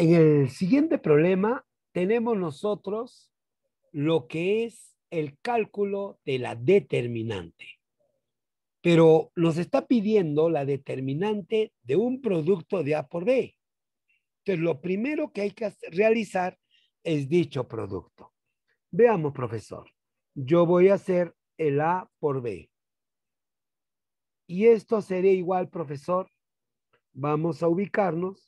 En el siguiente problema tenemos nosotros lo que es el cálculo de la determinante. Pero nos está pidiendo la determinante de un producto de A por B. Entonces, lo primero que hay que realizar es dicho producto. Veamos, profesor. Yo voy a hacer el A por B. Y esto sería igual, profesor. Vamos a ubicarnos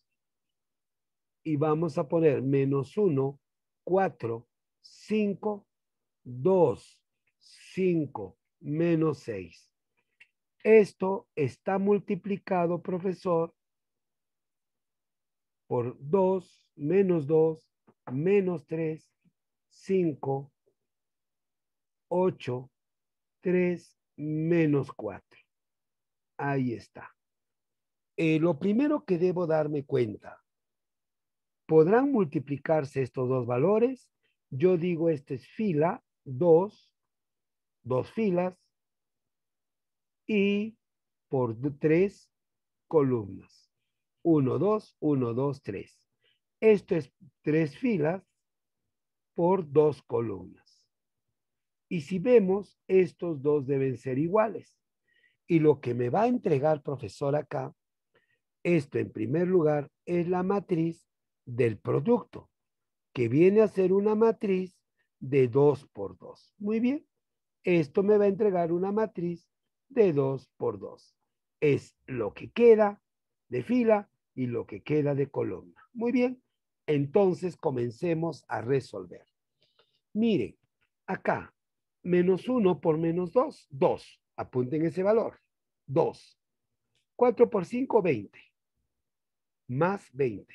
y vamos a poner menos 1, 4, 5, 2, 5, menos 6. Esto está multiplicado, profesor, por 2, menos 2, menos 3, 5, 8, 3, menos 4. Ahí está. Eh, lo primero que debo darme cuenta podrán multiplicarse estos dos valores. Yo digo esta es fila dos, dos filas y por tres columnas. Uno, dos, uno, dos, tres. Esto es tres filas por dos columnas. Y si vemos, estos dos deben ser iguales. Y lo que me va a entregar, profesor, acá, esto en primer lugar es la matriz del producto, que viene a ser una matriz de 2 por 2. Muy bien, esto me va a entregar una matriz de 2 por 2. Es lo que queda de fila y lo que queda de columna. Muy bien, entonces comencemos a resolver. Miren, acá, menos 1 por menos 2, 2. Apunten ese valor, 2. 4 por 5, 20. Más 20.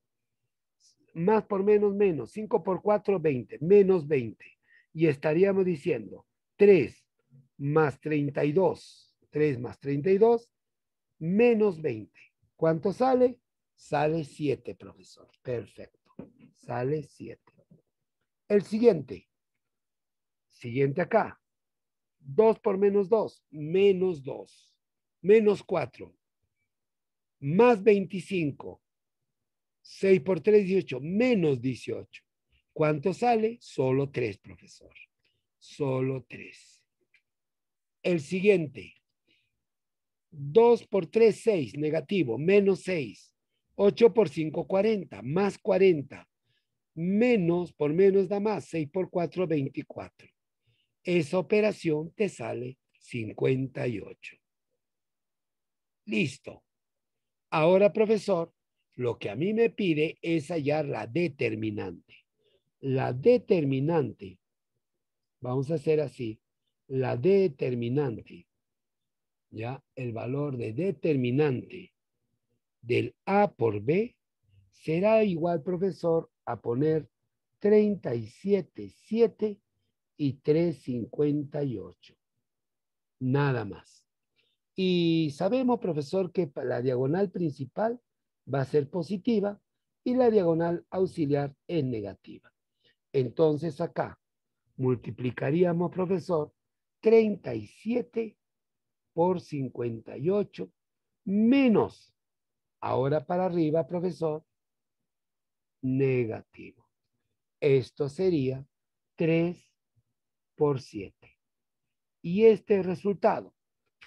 más por menos, menos. 5 por 4, 20. Menos 20. Y estaríamos diciendo 3 más 32. 3 más 32, menos 20. ¿Cuánto sale? Sale 7, profesor. Perfecto. Sale 7. El siguiente. Siguiente acá. 2 por menos 2, menos 2. Menos 4. Más 25 6 por 3, 18, menos 18. ¿Cuánto sale? Solo 3, profesor. Solo 3. El siguiente. 2 por 3, 6, negativo, menos 6. 8 por 5, 40, más 40. Menos por menos da más, 6 por 4, 24. Esa operación te sale 58. Listo. Ahora, profesor, lo que a mí me pide es hallar la determinante. La determinante. Vamos a hacer así. La determinante. Ya, el valor de determinante del A por B será igual, profesor, a poner 37,7 y 3,58. Nada más. Y sabemos, profesor, que la diagonal principal va a ser positiva y la diagonal auxiliar es negativa. Entonces acá multiplicaríamos, profesor, 37 por 58 menos, ahora para arriba, profesor, negativo. Esto sería 3 por 7. Y este resultado,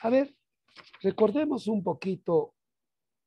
a ver, recordemos un poquito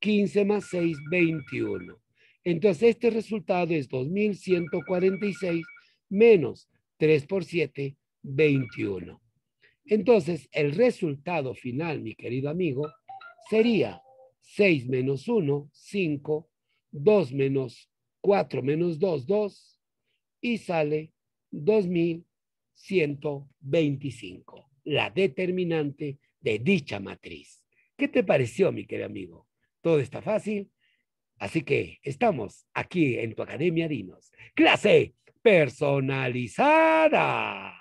15 más 6, 21. Entonces, este resultado es 2146 menos 3 por 7, 21. Entonces, el resultado final, mi querido amigo, sería 6 menos 1, 5, 2 menos 4 menos 2, 2, y sale 2125, la determinante de dicha matriz. ¿Qué te pareció, mi querido amigo? todo está fácil. Así que estamos aquí en tu Academia Dinos. Clase personalizada.